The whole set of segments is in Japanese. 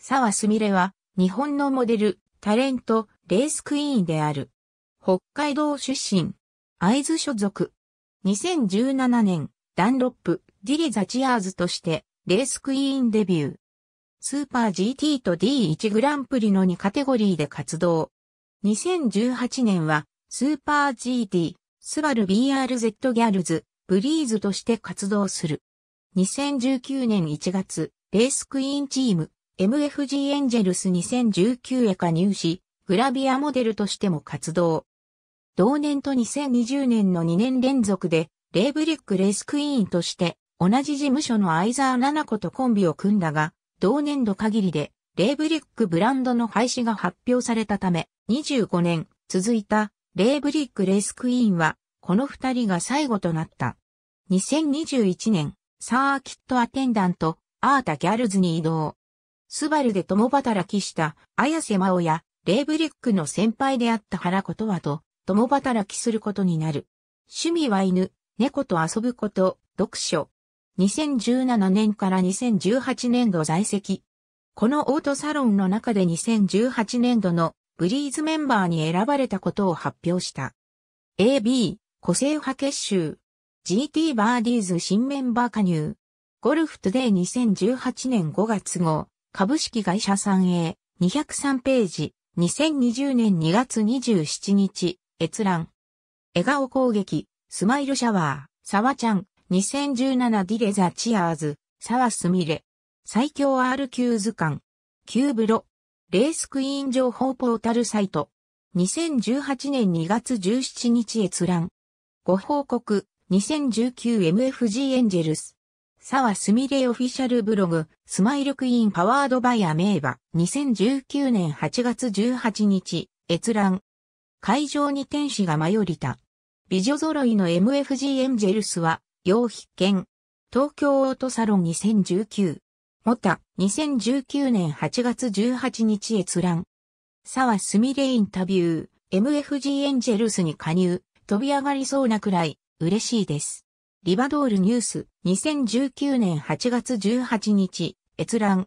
沢すみれは、日本のモデル、タレント、レースクイーンである。北海道出身。会津所属。2017年、ダンロップ、ディリザチアーズとして、レースクイーンデビュー。スーパー GT と D1 グランプリの2カテゴリーで活動。2018年は、スーパー GT、スバル BRZ ギャルズ、ブリーズとして活動する。2019年1月、レースクイーンチーム、MFG エンジェルス2019へ加入し、グラビアモデルとしても活動。同年と2020年の2年連続で、レイブリックレースクイーンとして、同じ事務所のザ沢奈ナ子とコンビを組んだが、同年度限りで、レイブリックブランドの廃止が発表されたため、25年続いたレイブリックレースクイーンは、この二人が最後となった。2021年、サーキットアテンダント、アータギャルズに移動。スバルで共働きした綾瀬真央やレイブリックの先輩であった原ことはと共働きすることになる。趣味は犬、猫と遊ぶこと、読書。2017年から2018年度在籍。このオートサロンの中で2018年度のブリーズメンバーに選ばれたことを発表した。AB、個性派結集。GT バーディーズ新メンバー加入。ゴルフトゥデイ2018年5月号。株式会社産営、203ページ、2020年2月27日、閲覧。笑顔攻撃、スマイルシャワー、サワちゃん、2017ディレザチアーズ、サワスミレ。最強 R q 図鑑。Q ブロ。レースクイーン情報ポータルサイト。2018年2月17日閲覧。ご報告、2019MFG エンジェルス。沢すみれオフィシャルブログ、スマイルクイーンパワードバイアメーバ、2019年8月18日、閲覧。会場に天使が舞い降りた。美女揃いの MFG エンジェルスは、要必見。東京オートサロン2019。モタ、2019年8月18日閲覧。沢すみれインタビュー、MFG エンジェルスに加入、飛び上がりそうなくらい、嬉しいです。リバドールニュース、2019年8月18日、閲覧。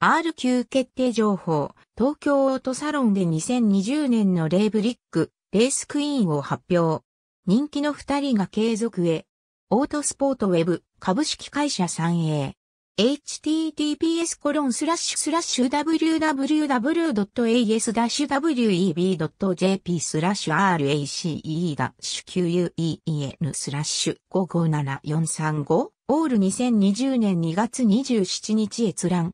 R 級決定情報、東京オートサロンで2020年のレイブリック、レースクイーンを発表。人気の二人が継続へ。オートスポートウェブ、株式会社 3A。https コロンスラッシュスラッシュ www.as-web.jp スラッシュ race-quen e スラッシュ557435オール2020年2月27日閲覧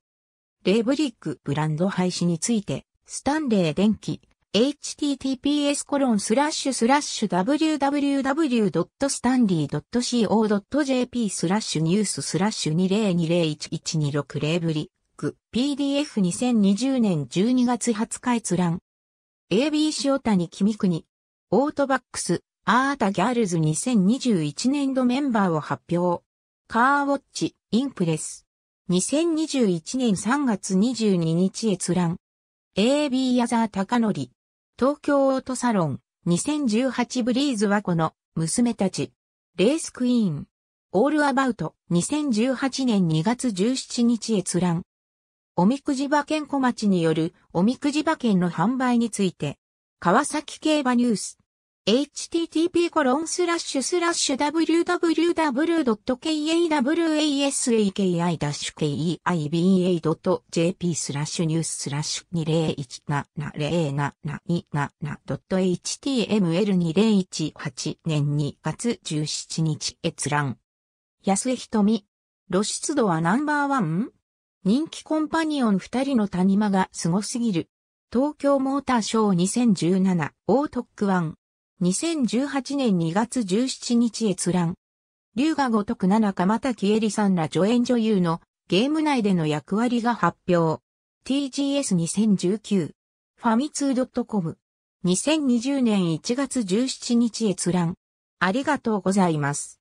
レーブリックブランド廃止についてスタンレー電気 https コロンスラッシュスラッシュ www.stanley.co.jp スラッシュニューススラッシュ20201126レブリック PDF2020 年12月20日閲覧 AB 塩谷君国オートバックスアータギャルズ2021年度メンバーを発表カーウォッチインプレス2021年3月22日閲覧 AB 矢沢高則東京オートサロン、2018ブリーズはこの、娘たち、レースクイーン、オールアバウト、2018年2月17日閲覧。おみくじ馬券小町によるおみくじ馬券の販売について、川崎競馬ニュース、http コロンスラッシュスラッシュ w w w k a w a s a s k i k e i e i b a j p スラッシュニューススラッシュ 2017-077.html2018 年2月17日閲覧。安江瞳。露出度はナンバーワン人気コンパニオン二人の谷間が凄すぎる。東京モーターショー2017オートックワン2018年2月17日閲覧。龍が如く七またきえりさんら助演女優のゲーム内での役割が発表。TGS2019 ファミツー .com 2020年1月17日閲覧。ありがとうございます。